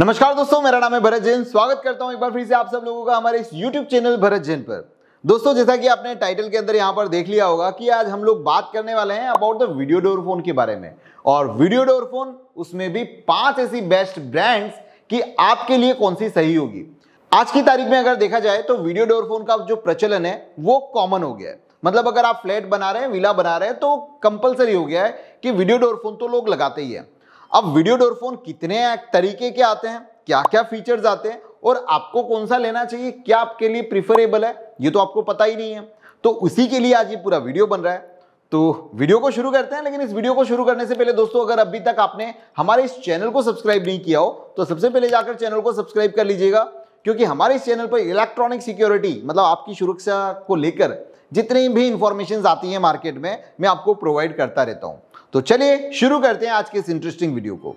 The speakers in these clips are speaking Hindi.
नमस्कार दोस्तों मेरा नाम है भरत जैन स्वागत करता हूं एक बार फिर से आप सब लोगों का हमारे इस YouTube चैनल भरत जैन पर दोस्तों जैसा कि आपने टाइटल के अंदर यहां पर देख लिया होगा कि आज हम लोग बात करने वाले हैं about the video door phone के बारे में और वीडियो डोर फोन उसमें भी पांच ऐसी बेस्ट ब्रांड्स कि आपके लिए कौन सी सही होगी आज की तारीख में अगर देखा जाए तो वीडियो डोर फोन का जो प्रचलन है वो कॉमन हो गया है मतलब अगर आप फ्लैट बना रहे हैं विला बना रहे हैं तो कंपलसरी हो गया है कि वीडियो डोर फोन तो लोग लगाते ही हैं अब वीडियो डोर फोन कितने तरीके के आते हैं क्या क्या फीचर्स आते हैं और आपको कौन सा लेना चाहिए क्या आपके लिए प्रिफरेबल है ये तो आपको पता ही नहीं है तो उसी के लिए आज ये पूरा वीडियो बन रहा है तो वीडियो को शुरू करते हैं लेकिन इस वीडियो को शुरू करने से पहले दोस्तों अगर अभी तक आपने हमारे इस चैनल को सब्सक्राइब नहीं किया हो तो सबसे पहले जाकर चैनल को सब्सक्राइब कर लीजिएगा क्योंकि हमारे इस चैनल पर इलेक्ट्रॉनिक सिक्योरिटी मतलब आपकी सुरक्षा को लेकर जितनी भी इंफॉर्मेशन आती है मार्केट में मैं आपको प्रोवाइड करता रहता हूँ तो चलिए शुरू करते हैं आज के इस इंटरेस्टिंग वीडियो को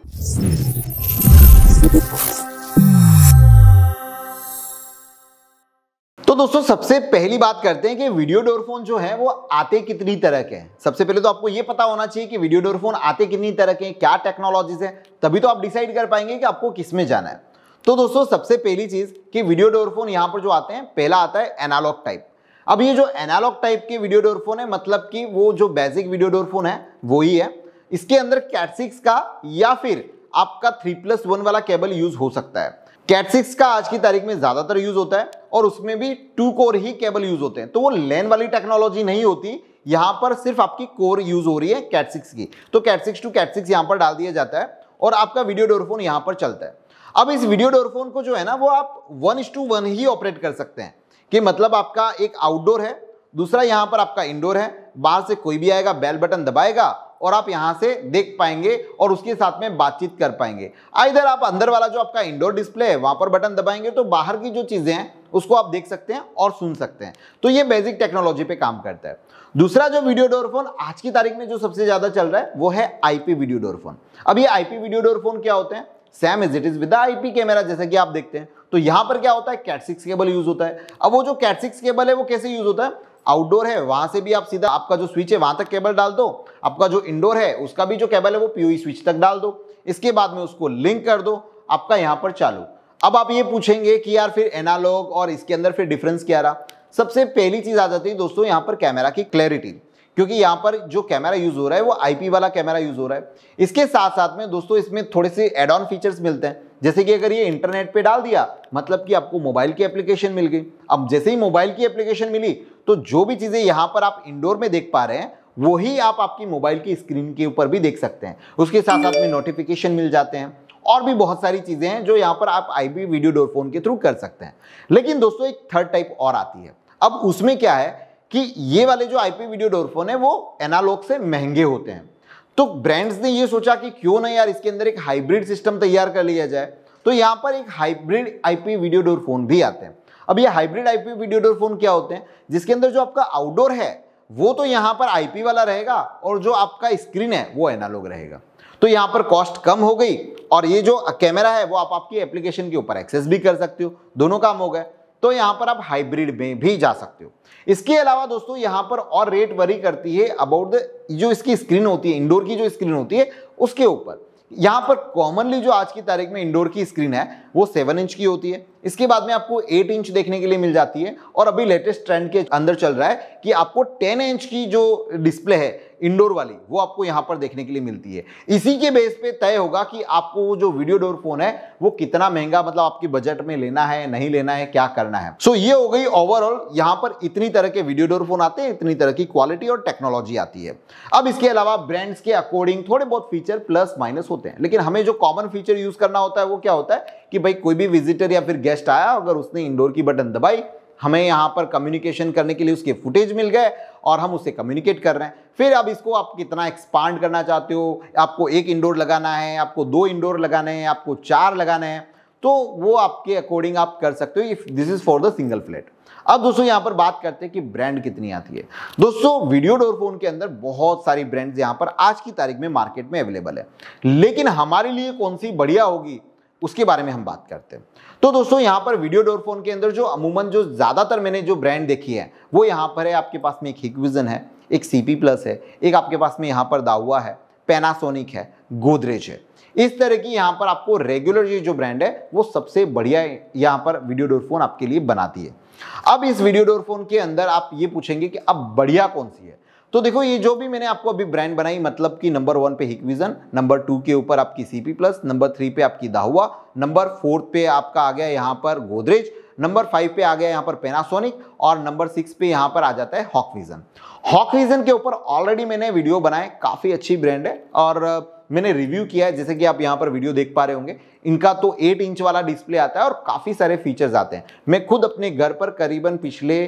तो दोस्तों सबसे पहली बात करते हैं कि वीडियो डोरफोन जो है वो आते कितनी तरह के हैं सबसे पहले तो आपको ये पता होना चाहिए कि वीडियो डोरफोन आते कितनी तरह के हैं क्या टेक्नोलॉजीज हैं तभी तो आप डिसाइड कर पाएंगे कि आपको किसमें जाना है तो दोस्तों सबसे पहली चीज कि वीडियो डोरफोन यहां पर जो आते हैं पहला आता है एनालॉग टाइप अब ये जो एनालॉग टाइप के वीडियो डोर फोन है मतलब कि वो जो बेसिक वीडियो डोर फोन है वो ही है इसके अंदर कैट सिक्स का या फिर आपका थ्री प्लस वन वाला केबल यूज हो सकता है कैट सिक्स का आज की तारीख में ज्यादातर यूज होता है और उसमें भी टू कोर ही केबल यूज होते हैं तो वो लेन वाली टेक्नोलॉजी नहीं होती यहां पर सिर्फ आपकी कोर यूज हो रही है कैट सिक्स की तो cat six to cat six यहां पर डाल दिया जाता है और आपका वीडियो डोरफोन यहां पर चलता है अब इस वीडियो डोरफोन को जो है ना वो आप वन इस टू वन ही ऑपरेट कर सकते हैं कि मतलब आपका एक आउटडोर है दूसरा यहाँ पर आपका इंडोर है बाहर से कोई भी आएगा बेल बटन दबाएगा और आप यहाँ से देख पाएंगे और उसके साथ में बातचीत कर पाएंगे इधर आप अंदर वाला जो आपका इंडोर डिस्प्ले है वहाँ पर बटन दबाएंगे तो बाहर की जो चीज़ें हैं उसको आप देख सकते हैं और सुन सकते हैं तो ये बेसिक टेक्नोलॉजी पे काम करता है दूसरा जो वीडियो डोरफोन आज की तारीख में जो सबसे ज़्यादा चल रहा है वो है आईपी वीडियो डोरफोन अब ये आईपी वीडियो डोरफोन क्या होते हैं same is it is with IP camera जैसा कि आप देखते हैं तो यहां पर क्या होता है कैट सिक्स केबल यूज होता है अब वो जो कैट सिक्स केबल है वो कैसे यूज होता है आउटडोर है वहां से भी आप सीधा आपका जो स्विच है वहां तक केबल डाल दो आपका जो इंडोर है उसका भी जो केबल है वो पीओई स्विच तक डाल दो इसके बाद में उसको लिंक कर दो आपका यहाँ पर चालू अब आप ये पूछेंगे कि यार फिर एनालॉग और इसके अंदर फिर डिफरेंस क्या रहा सबसे पहली चीज आ जाती है दोस्तों यहाँ पर कैमरा की क्लैरिटी क्योंकि यहाँ पर जो कैमरा यूज हो रहा है वो आईपी वाला कैमरा यूज हो रहा है इसके साथ साथ में दोस्तों इसमें थोड़े से एड ऑन फीचर्स मिलते हैं जैसे कि अगर ये इंटरनेट पे डाल दिया मतलब कि आपको मोबाइल की एप्लीकेशन मिल गई अब जैसे ही मोबाइल की एप्लीकेशन मिली तो जो भी चीज़ें यहाँ पर आप इंडोर में देख पा रहे हैं वही आप आपकी मोबाइल की स्क्रीन के ऊपर भी देख सकते हैं उसके साथ साथ में नोटिफिकेशन मिल जाते हैं और भी बहुत सारी चीज़ें हैं जो यहाँ पर आप आई वीडियो डोर फोन के थ्रू कर सकते हैं लेकिन दोस्तों एक थर्ड टाइप और आती है अब उसमें क्या है कि ये वाले जो आईपी वीडियो डोरफोन है वो एनालॉग से महंगे होते हैं तो ब्रांड्स ने ये सोचा कि क्यों ना यार इसके अंदर एक हाइब्रिड सिस्टम तैयार कर लिया जाए तो यहाँ पर एक hybrid IP video door phone भी आते हैं अब ये hybrid IP video door phone क्या होते हैं जिसके अंदर जो आपका आउटडोर है वो तो यहाँ पर आईपी वाला रहेगा और जो आपका स्क्रीन है वो एनालॉग रहेगा तो यहाँ पर कॉस्ट कम हो गई और ये जो कैमरा है वो आप आपकी एप्लीकेशन के ऊपर एक्सेस भी कर सकते हो दोनों काम हो गए तो यहां पर आप हाइब्रिड में भी जा सकते हो इसके अलावा दोस्तों यहां पर और रेट वरी करती है अबाउट द जो इसकी स्क्रीन होती है इंडोर की जो स्क्रीन होती है उसके ऊपर यहां पर कॉमनली जो आज की तारीख में इंडोर की स्क्रीन है वो सेवन इंच की होती है इसके बाद में आपको एट इंच देखने के लिए मिल जाती है और अभी लेटेस्ट ट्रेंड के अंदर चल रहा है कि आपको टेन इंच की जो डिस्प्ले है इंडोर वाली वो आपको यहां पर देखने के लिए मिलती है इसी के बेस पे तय होगा कि आपको जो वीडियो डोर फोन है वो कितना महंगा मतलब आपके बजट में लेना है नहीं लेना है क्या करना है सो so, ये हो गई ओवरऑल यहां पर इतनी तरह के वीडियो डोर फोन आते हैं इतनी तरह की क्वालिटी और टेक्नोलॉजी आती है अब इसके अलावा ब्रांड्स के अकॉर्डिंग थोड़े बहुत फीचर प्लस माइनस होते हैं लेकिन हमें जो कॉमन फीचर यूज करना होता है वो क्या होता है कि भाई कोई भी विजिटर या फिर गेस्ट आया अगर उसने इंडोर की बटन दबाई हमें यहाँ पर कम्युनिकेशन करने के लिए उसके फुटेज मिल गए और हम उसे कम्युनिकेट कर रहे हैं फिर अब इसको आप कितना एक्सपांड करना चाहते हो आपको एक इंडोर लगाना है आपको दो इंडोर लगाने हैं आपको चार लगाने हैं तो वो आपके अकॉर्डिंग आप कर सकते हो if this is for the single flat अब दोस्तों यहां पर बात करते हैं कि ब्रांड कितनी आती है दोस्तों वीडियो डोर फोन के अंदर बहुत सारी ब्रांड्स यहां पर आज की तारीख में मार्केट में अवेलेबल है लेकिन हमारे लिए कौन सी बढ़िया होगी उसके बारे में हम बात करते हैं तो दोस्तों यहाँ पर वीडियो डोर फोन के अंदर जो अमूमन जो ज़्यादातर मैंने जो ब्रांड देखी है वो यहाँ पर है आपके पास में एक हिकविजन है एक सी पी प्लस है एक आपके पास में यहाँ पर दावा है पैनासोनिक है गोदरेज है इस तरह की यहाँ पर आपको रेगुलर जो ब्रांड है वो सबसे बढ़िया यहाँ पर वीडियो डोर फोन आपके लिए बनाती है अब इस वीडियो डोर फोन के अंदर आप ये पूछेंगे कि अब बढ़िया कौन सी है तो देखो ये जो भी मैंने आपको अभी ब्रांड बनाई मतलब कि नंबर वन पे हिकविजन नंबर टू के ऊपर आपकी सीपी प्लस नंबर थ्री पे आपकी दाहुआ नंबर फोर्थ पे आपका आ गया यहाँ पर गोदरेज नंबर फाइव पे आ गया यहाँ पर पेनासोनिक और नंबर सिक्स पे यहाँ पर आ जाता है हॉक विजन हॉक विजन के ऊपर ऑलरेडी मैंने वीडियो बनाए काफ़ी अच्छी ब्रांड है और मैंने रिव्यू किया है जैसे कि आप यहाँ पर वीडियो देख पा रहे होंगे इनका तो एट इंच वाला डिस्प्ले आता है और काफ़ी सारे फीचर्स आते हैं मैं खुद अपने घर पर करीबन पिछले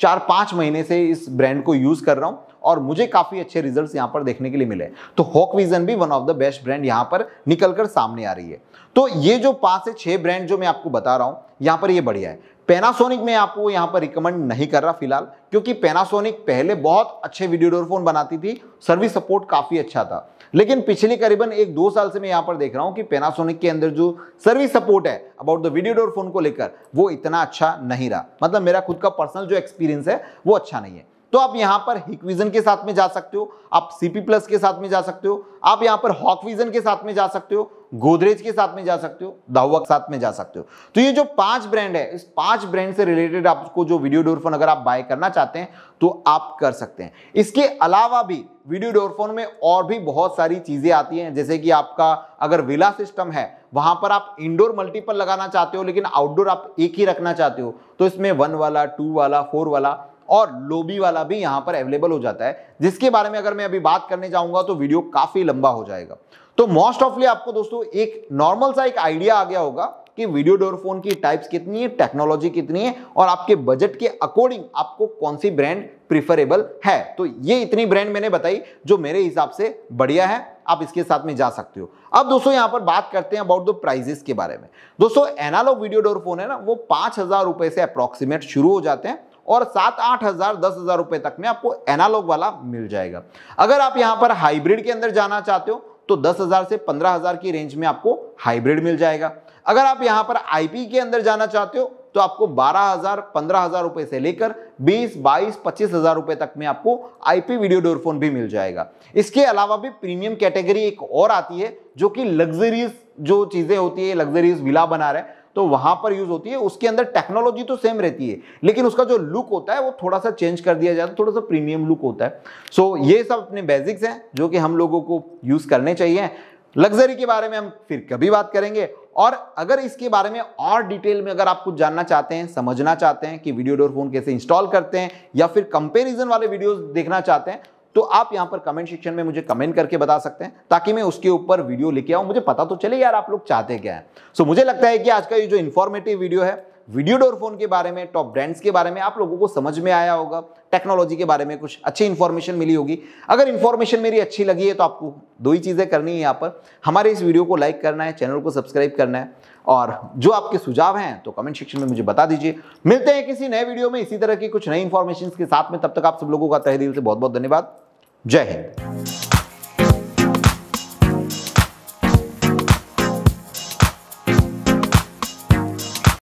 चार पाँच महीने से इस ब्रांड को यूज़ कर रहा हूँ और मुझे काफ़ी अच्छे रिजल्ट यहाँ पर देखने के लिए मिले तो हॉक विजन भी one of the best brand यहां पर निकलकर सामने आ रही है तो ये जो पाँच से छह ब्रांड जो मैं आपको बता रहा हूं यहां पर ये बढ़िया है पेनासोनिक मैं आपको यहाँ पर रिकमेंड नहीं कर रहा फिलहाल क्योंकि पेनासोनिक पहले बहुत अच्छे वीडियो बनाती थी सर्विस सपोर्ट काफ़ी अच्छा था लेकिन पिछले करीबन एक दो साल से मैं यहाँ पर देख रहा हूँ कि पेनासोनिक के अंदर जो सर्विस सपोर्ट है about the video door phone phone को लेकर वो इतना अच्छा नहीं रहा मतलब मेरा खुद का पर्सनल जो एक्सपीरियंस है वो अच्छा नहीं है तो आप यहां पर हिकविजन के साथ में जा सकते हो आप सीपी प्लस के साथ में जा सकते हो आप यहां पर हॉकविजन के साथ में जा सकते हो गोदरेज के साथ में जा सकते हो दाहुआ के साथ में जा सकते हो तो ये जो पांच ब्रांड है इस पांच ब्रांड से रिलेटेड आपको जो वीडियो डोरफोन अगर आप बाय करना चाहते हैं तो आप कर सकते हैं इसके अलावा भी वीडियो डोरफोन में और भी बहुत सारी चीजें आती हैं जैसे कि आपका अगर विला सिस्टम है वहां पर आप इंडोर मल्टीपल लगाना चाहते हो लेकिन आउटडोर आप एक ही रखना चाहते हो तो इसमें वन वाला टू वाला फोर वाला और लोबी वाला भी यहां पर अवेलेबल हो जाता है जिसके बारे में अगर मैं अभी बात करने जाऊँगा तो वीडियो काफ़ी लंबा हो जाएगा तो मोस्ट ऑफली आपको दोस्तों एक नॉर्मल सा एक आइडिया आ गया होगा कि वीडियो डोर फोन की टाइप्स कितनी है टेक्नोलॉजी कितनी है और आपके बजट के अकॉर्डिंग आपको कौन सी ब्रांड प्रिफरेबल है तो ये इतनी ब्रांड मैंने बताई जो मेरे हिसाब से बढ़िया है आप इसके साथ में जा सकते हो अब दोस्तों यहां पर बात करते हैं अबाउट द प्राइजेस के बारे में दोस्तों एनालॉग वीडियो डोर फोन है ना वो पांच हजार रुपए से अप्रोक्सीमेट शुरू हो जाते हैं और सात आठ हजार दस हजार रुपए तक में आपको एनालॉग वाला मिल जाएगा अगर आप यहां पर हाइब्रिड के अंदर जाना चाहते हो तो दस हजार से पंद्रह हजार की रेंज में आपको हाइब्रिड मिल जाएगा अगर आप यहां पर आईपी के अंदर जाना चाहते हो तो आपको बारह हजार पंद्रह हजार रुपए से लेकर बीस बाईस पच्चीस हजार रुपए तक में आपको आईपी वीडियो डोर फोन भी मिल जाएगा इसके अलावा भी प्रीमियम कैटेगरी एक और आती है जो कि लग्जरीज जो चीजें होती है लग्जरीज विला बना रहे हैं तो वहां पर यूज होती है उसके अंदर टेक्नोलॉजी तो सेम रहती है लेकिन उसका जो लुक होता है वो थोड़ा सा चेंज कर दिया जाता है थोड़ा सा प्रीमियम लुक होता है सो so, ये सब अपने बेसिक्स हैं जो कि हम लोगों को यूज करने चाहिए लग्जरी के बारे में हम फिर कभी बात करेंगे और अगर इसके बारे में और डिटेल में अगर आप कुछ जानना चाहते हैं समझना चाहते हैं कि वीडियो डोर फोन कैसे इंस्टॉल करते हैं या फिर कंपेरिजन वाले वीडियोस देखना चाहते हैं तो आप यहाँ पर कमेंट सेक्शन में मुझे कमेंट करके बता सकते हैं ताकि मैं उसके ऊपर वीडियो लेके आऊँ मुझे पता तो चले यार आप लोग चाहते क्या है सो so, मुझे लगता है कि आज का ये जो इन्फॉर्मेटिव वीडियो है वीडियो डोर फोन के बारे में टॉप ब्रांड्स के बारे में आप लोगों को समझ में आया होगा टेक्नोलॉजी के बारे में कुछ अच्छी इन्फॉर्मेशन मिली होगी अगर इन्फॉर्मेशन मेरी अच्छी लगी है तो आपको दो ही चीज़ें करनी है यहाँ पर हमारे इस वीडियो को लाइक करना है चैनल को सब्सक्राइब करना है और जो आपके सुझाव हैं तो कमेंट सेक्शन में मुझे बता दीजिए मिलते हैं किसी नए वीडियो में इसी तरह की कुछ नई इन्फॉर्मेशन के साथ में तब तक आप सब लोगों का तहदील से बहुत बहुत धन्यवाद जय हिंद